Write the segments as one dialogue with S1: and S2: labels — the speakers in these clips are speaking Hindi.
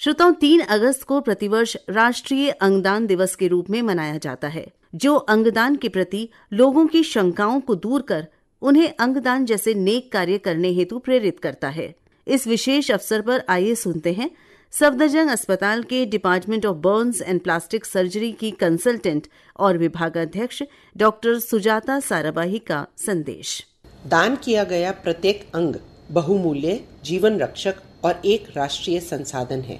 S1: श्रोताओं तीन अगस्त को प्रतिवर्ष राष्ट्रीय अंगदान दिवस के रूप में मनाया जाता है जो अंगदान के प्रति लोगों की शंकाओं को दूर कर उन्हें अंगदान जैसे नेक कार्य करने हेतु प्रेरित करता है इस विशेष अवसर पर आइए सुनते हैं सफदरजंग अस्पताल के department of burns and plastic surgery की कंसल्टेंट और विभागाध्यक्ष डॉक्टर सुजाता साराबाही का संदेश दान किया गया
S2: प्रत्येक अंग बहुमूल्य जीवन रक्षक और एक राष्ट्रीय संसाधन है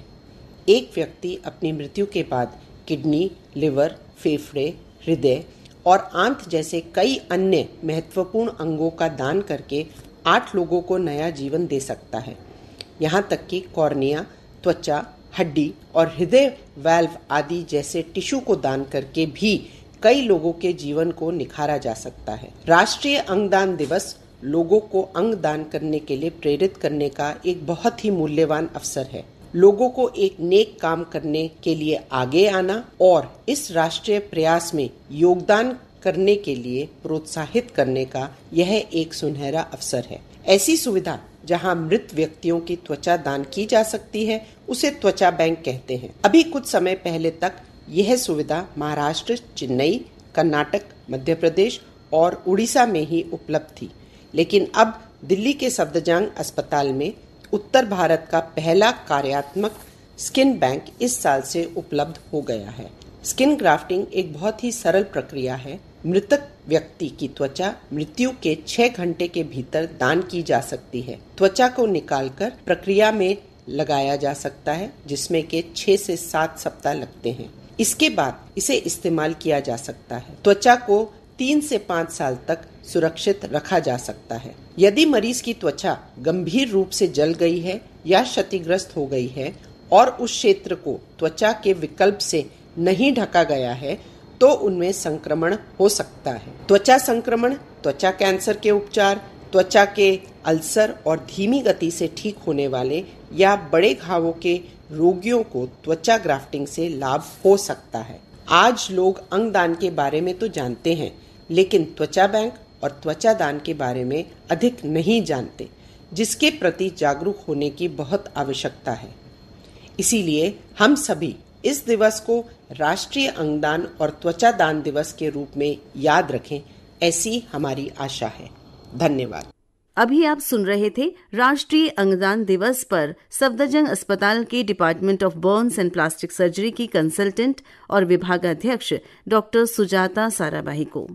S2: एक व्यक्ति अपनी मृत्यु के बाद किडनी लिवर फेफड़े हृदय और आंत जैसे कई अन्य महत्वपूर्ण अंगों का दान करके आठ लोगों को नया जीवन दे सकता है यहाँ तक कि कॉर्निया त्वचा हड्डी और हृदय वैल्व आदि जैसे टिश्यू को दान करके भी कई लोगों के जीवन को निखारा जा सकता है राष्ट्रीय अंगदान दिवस लोगों को अंग दान करने के लिए प्रेरित करने का एक बहुत ही मूल्यवान अवसर है लोगों को एक नेक काम करने के लिए आगे आना और इस राष्ट्रीय प्रयास में योगदान करने के लिए प्रोत्साहित करने का यह एक सुनहरा अवसर है ऐसी सुविधा जहां मृत व्यक्तियों की त्वचा दान की जा सकती है उसे त्वचा बैंक कहते हैं अभी कुछ समय पहले तक यह सुविधा महाराष्ट्र चेन्नई कर्नाटक मध्य प्रदेश और उड़ीसा में ही उपलब्ध थी लेकिन अब दिल्ली के सफदरजंग अस्पताल में उत्तर भारत का पहला कार्यात्मक स्किन बैंक इस साल से उपलब्ध हो गया है स्किन ग्राफ्टिंग एक बहुत ही सरल प्रक्रिया है मृतक व्यक्ति की त्वचा मृत्यु के छह घंटे के भीतर दान की जा सकती है त्वचा को निकालकर प्रक्रिया में लगाया जा सकता है जिसमें के छह से सात सप्ताह लगते हैं इसके बाद इसे इस्तेमाल किया जा सकता है त्वचा को तीन से पाँच साल तक सुरक्षित रखा जा सकता है यदि मरीज की त्वचा गंभीर रूप से जल गई है या क्षतिग्रस्त हो गई है और उस क्षेत्र को त्वचा के विकल्प से नहीं ढका गया है तो उनमें संक्रमण हो सकता है त्वचा संक्रमण त्वचा कैंसर के उपचार त्वचा के अल्सर और धीमी गति से ठीक होने वाले या बड़े घावों के रोगियों को त्वचा ग्राफ्टिंग से लाभ हो सकता है आज लोग अंगदान के बारे में तो जानते हैं लेकिन त्वचा बैंक और त्वचा दान के बारे में अधिक नहीं जानते जिसके प्रति जागरूक होने की बहुत आवश्यकता है इसीलिए हम सभी इस दिवस को राष्ट्रीय अंगदान और त्वचा दान दिवस के रूप में याद रखें ऐसी हमारी आशा है धन्यवाद
S1: अभी आप सुन रहे थे राष्ट्रीय अंगदान दिवस पर सफदरजंग अस्पताल के department of burns and plastic surgery की कंसल्टेंट और विभागाध्यक्ष डॉक्टर सुजाता साराभाई को